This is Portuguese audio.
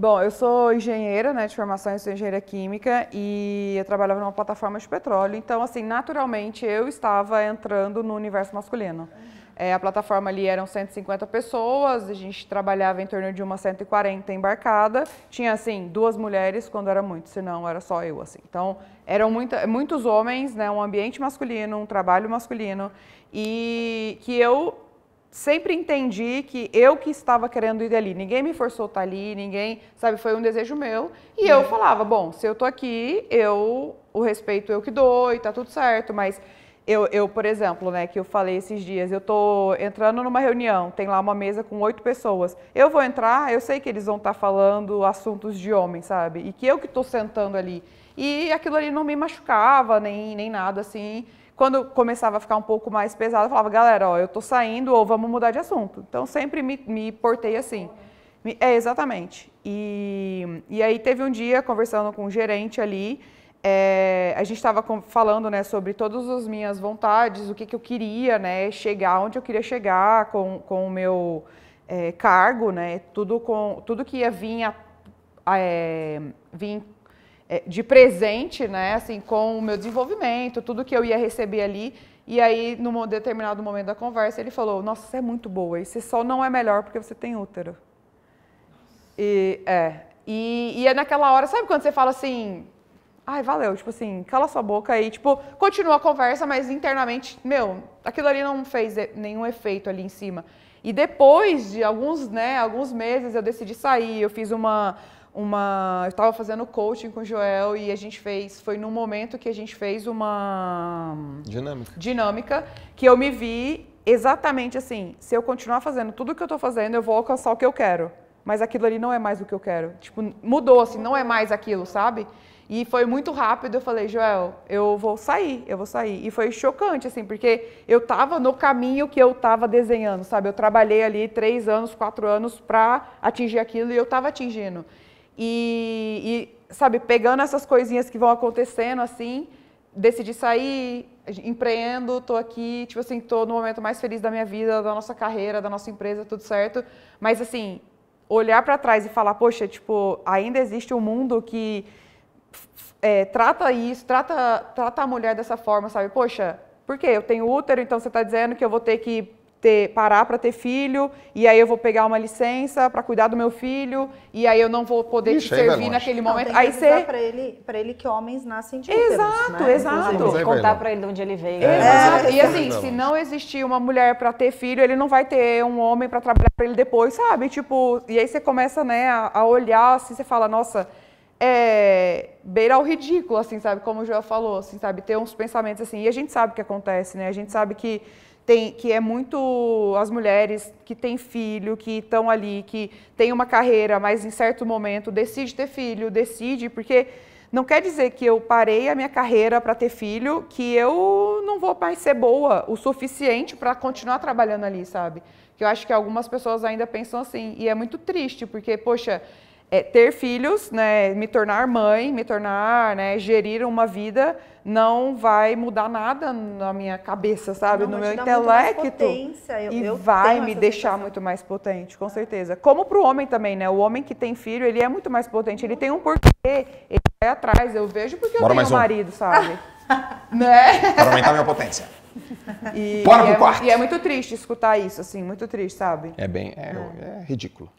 Bom, eu sou engenheira, né, de formação, eu sou engenheira química e eu trabalhava numa plataforma de petróleo. Então, assim, naturalmente eu estava entrando no universo masculino. Uhum. É, a plataforma ali eram 150 pessoas, a gente trabalhava em torno de uma 140 embarcada. Tinha, assim, duas mulheres quando era muito, senão era só eu, assim. Então, eram muita, muitos homens, né, um ambiente masculino, um trabalho masculino. E que eu sempre entendi que eu que estava querendo ir ali. Ninguém me forçou a estar tá ali, ninguém, sabe, foi um desejo meu. E eu uhum. falava, bom, se eu tô aqui, eu o respeito eu que dou e tá tudo certo, mas eu, eu, por exemplo, né, que eu falei esses dias, eu tô entrando numa reunião, tem lá uma mesa com oito pessoas. Eu vou entrar, eu sei que eles vão estar tá falando assuntos de homem, sabe? E que eu que tô sentando ali. E aquilo ali não me machucava, nem, nem nada assim. Quando começava a ficar um pouco mais pesado, eu falava, galera, ó, eu tô saindo ou vamos mudar de assunto. Então sempre me, me portei assim. É, exatamente. E, e aí teve um dia, conversando com o um gerente ali, é, a gente estava falando né, sobre todas as minhas vontades, o que, que eu queria, né, chegar onde eu queria chegar com, com o meu é, cargo, né, tudo, com, tudo que ia vir, a, a, é, vir é, de presente, né, assim, com o meu desenvolvimento, tudo que eu ia receber ali. E aí, num determinado momento da conversa, ele falou: Nossa, você é muito boa, e você só não é melhor porque você tem útero. E é. E, e é naquela hora, sabe quando você fala assim, ai, valeu, tipo assim, cala sua boca aí, tipo, continua a conversa, mas internamente, meu, aquilo ali não fez nenhum efeito ali em cima. E depois de alguns, né, alguns meses eu decidi sair, eu fiz uma uma. Eu estava fazendo coaching com o Joel e a gente fez. Foi num momento que a gente fez uma. Dinâmica. Dinâmica, que eu me vi exatamente assim: se eu continuar fazendo tudo o que eu estou fazendo, eu vou alcançar o que eu quero. Mas aquilo ali não é mais o que eu quero. Tipo, mudou, assim, não é mais aquilo, sabe? E foi muito rápido, eu falei, Joel, eu vou sair, eu vou sair. E foi chocante, assim, porque eu tava no caminho que eu tava desenhando, sabe? Eu trabalhei ali três anos, quatro anos para atingir aquilo e eu tava atingindo. E, e, sabe, pegando essas coisinhas que vão acontecendo, assim, decidi sair, empreendo, tô aqui, tipo assim, tô no momento mais feliz da minha vida, da nossa carreira, da nossa empresa, tudo certo. Mas, assim, olhar para trás e falar, poxa, tipo, ainda existe um mundo que é, trata isso, trata, trata a mulher dessa forma, sabe? Poxa, por quê? Eu tenho útero, então você está dizendo que eu vou ter que ter, parar para ter filho, e aí eu vou pegar uma licença para cuidar do meu filho, e aí eu não vou poder Ixi, te é servir naquele não, momento. aí você para ele, para ele que homens nascem de Exato, úteros, né? exato. que é contar para ele de onde ele veio. É, né? é, e assim, se não existir uma mulher para ter filho, ele não vai ter um homem para trabalhar para ele depois, sabe? Tipo, e aí você começa, né, a, olhar assim, você fala, nossa, é, beira ao ridículo, assim, sabe? Como o João falou, assim, sabe? Ter uns pensamentos assim. E a gente sabe o que acontece, né? A gente sabe que tem, que é muito as mulheres que têm filho, que estão ali, que tem uma carreira, mas em certo momento decide ter filho, decide, porque não quer dizer que eu parei a minha carreira para ter filho, que eu não vou mais ser boa o suficiente para continuar trabalhando ali, sabe? Que eu acho que algumas pessoas ainda pensam assim, e é muito triste, porque, poxa, é, ter filhos, né, me tornar mãe, me tornar, né, gerir uma vida, não vai mudar nada na minha cabeça, sabe, não, no meu intelecto. Eu, e eu vai me deixar sensação. muito mais potente, com ah. certeza. Como para o homem também, né? O homem que tem filho, ele é muito mais potente. Ele uhum. tem um porquê, ele vai atrás. Eu vejo porque Bora eu tenho um marido, sabe? né? Para aumentar minha potência. E, Bora e pro é, quarto. E é muito triste escutar isso, assim, muito triste, sabe? É bem, é, é, é ridículo.